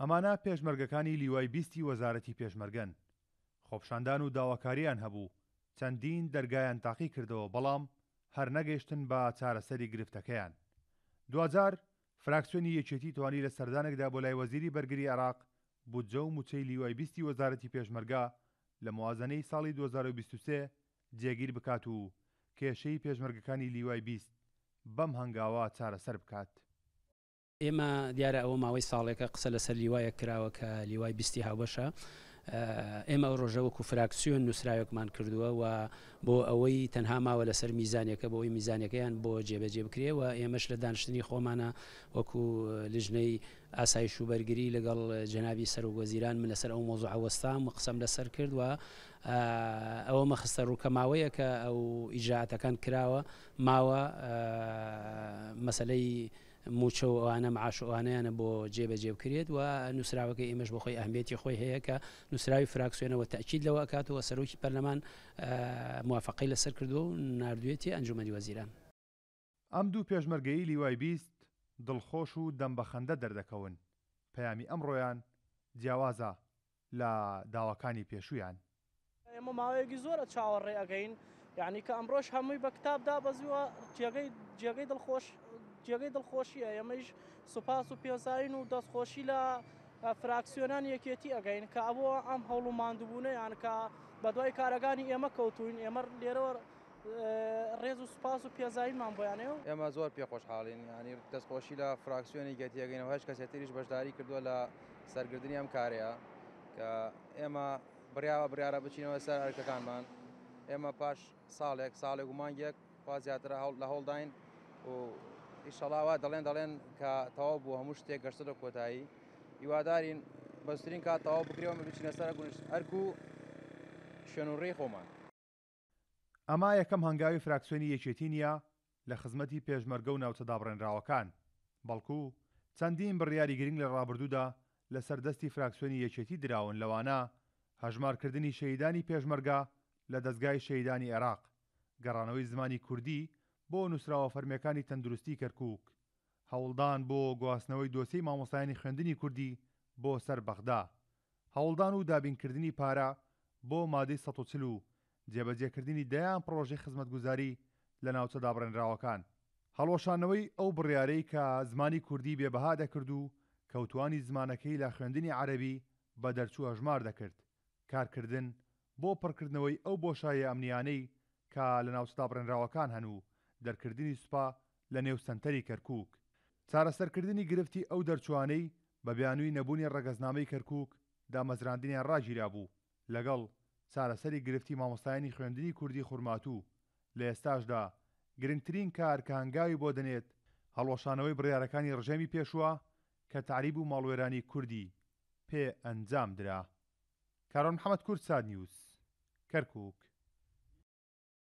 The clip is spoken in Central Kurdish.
ئەمانە پێشمەرگەکانی لیوای بیستی وەزارەتی پێشمەرگەن خۆپشاندان و داواکاریان هەبوو چەندین دەرگایان تاقی کردەوە بەڵام هەر نەگەیشتن بە چارەسەری گرفتەکەیان دوجار فراکسیۆنی یەکێتی توانی لە سەردانێکدا بۆ لای وەزیری بەرگری عراق بودجە و موچەی لیوای بیستی وەزارەتی پێشمەرگا لە موازنەی ساڵی 2023 جێگیر بکات و کێشەی پێشمەرگەکانی لیوای بیست بەم هەنگاوە چارەسەر بکات. ئێمە دیارە ئەوە ماوەی ساڵێکە قسە لەسەر لیوایە کراوە کە لیوای بیستی هاوبەشە ئێمە ڕۆژە وەکو فراکسیۆن نووسراوێکمان کردووە و بۆ ئەوەی تەنها ماوە لەسەر میزانەکە بۆ ئەوی میزانەکەیان بۆ جێبەجێ بکرێەوە ئێمەش لە دانشتنی خۆمانە وەکو لژنەی ئاسایش و بەرگری لەگەڵ جەناوی سەر و وەزیران من لەسەر ئەو مۆزوع وەستام قسەم لەسەر کردووە ئەوە مەخستە ڕووکەماوەیە کە ئەو ئیجاعاتەکان کراوە ماوە مەسلەی موچە ئەوانە معشوانیانە بۆ جێبەجێ بکرێت و نووسراوەکە ئێمەش بۆ خۆی ئەهمێتی خۆی هەیە کە نووسراوی فراکسیێنەوە تاکیید لەوە کاتەوە سەرۆکی پەرلەمان موافقی لەسەر کردو و نردوێتی ئەنجومەدی وەزیران ئەم دوو پێشمەرگەی لیوای بیست دڵخۆش و دەمبەخەندە دەردەکەون پەیامی ئەمڕۆیان جیاوازە لە داواکانی پێشویان ئێمە ماوەیەکی زۆرە چاوەڕێ ئەگەین یعنی کە ئەمڕۆژ هەمووی بە کتابدا بەزیوە جێگەی جێگەی دڵخۆش جێگەی دڵخۆشیە ئەمەش سوپاس و پێزین و دەستخۆشی لە فراکسیۆنان یەکێتی ئەگەین کە ئەوە ئەم هەوڵ و ماندبوونە یانکە بە دوای کارەکانی ئێمە کەوتوین ئێمە لێرەوە ڕێز و سوپاس و پێزایمان بۆیانەوە ئێمە زۆر پێ خۆشحاڵین ینی دەستخۆشی لە فراکسیۆنی گەتیەگەینەوە هەش کەس تریش بەشداری کردووە لە سەرگردنی ئەم کارەیە کە ئێمە بریاوە بریاە بچینەوە سەر ئەرکەکانمان ئێمە پاش ساڵێک ساڵێک و مانگێک خوا زیاتر لە هەوڵداین و ئیشەڵاوە دەڵێن دەڵێن کە تەواو بوو هەموو شتێک گەشتە لە کۆتایی هیوادارین بەسترین کات تەواو بکرەوە بچینە سەر گونشت ئەرکو شوێن و ڕێ خۆمان ئەما یەکەم هەنگاوی فراکسیۆنی یەکێتی نییە لە خزمەتی پێشمەرگە و ناوچەدابڕێنراوەکان بەڵکو چەندین بڕیاری گرنگ لە ڕابردوودا لە سەردەستی فراکسیۆنی یەکێتی دراون لەوانە هەژمارکردنی شەیدانی پێشمەرگە لە دەستگای شەیدانی عێراق گەڕانەوەی زمانی کوردی بۆ نووسراوە فەرمیەکانی تەندروستی کەرکک هەوڵدان بۆ گواستنەوەی دۆسی مامۆسایانی خوێندنی کوردی بۆ سەر بەغدا هەوڵدان و دابینکردنی پارە بۆ مادەی ١ و جێبەجێکردنی دەیان پرۆژی خزمەتگوزاری لە ناوچە دابڕێنراوەکان هەڵۆشانەوەی ئەو بڕیارەی کە زمانی کوردی بێبها دەکرد و کەوتانی زمانەکەی لە خوێندنی عەربی بە دەرچوو هەژمار دەکرد کارکردن بۆ پڕکردنەوەی ئەو بۆشایە ئەمنیانەی کە لە ناوچدا بڕێنراوەکان هەنوو دەرکردنی سوپا لە نێوسەنتەری کەرکک چارەسەرکردنی گرفتی ئەو دەرچوانەی بە بیانووی نەبوونی ڕگەزنامەی کەرکک دامەزراندنیان ڕاگیرا بوو لەگەڵ چارەسەری گرفتی مامۆستایانی خوێندنی کوردی خوورماتوو لە ئێستاشدا گرنگترین کار کە هەنگاوی بۆ دەنێت هەڵۆشانەوەی بڕیارەکانی ڕژەمی پێشوە کە تعریب و ماڵوێرانی کوردی پێ ئەنجام درا کارۆن حەمەد کورد ساد نیوز کەرکک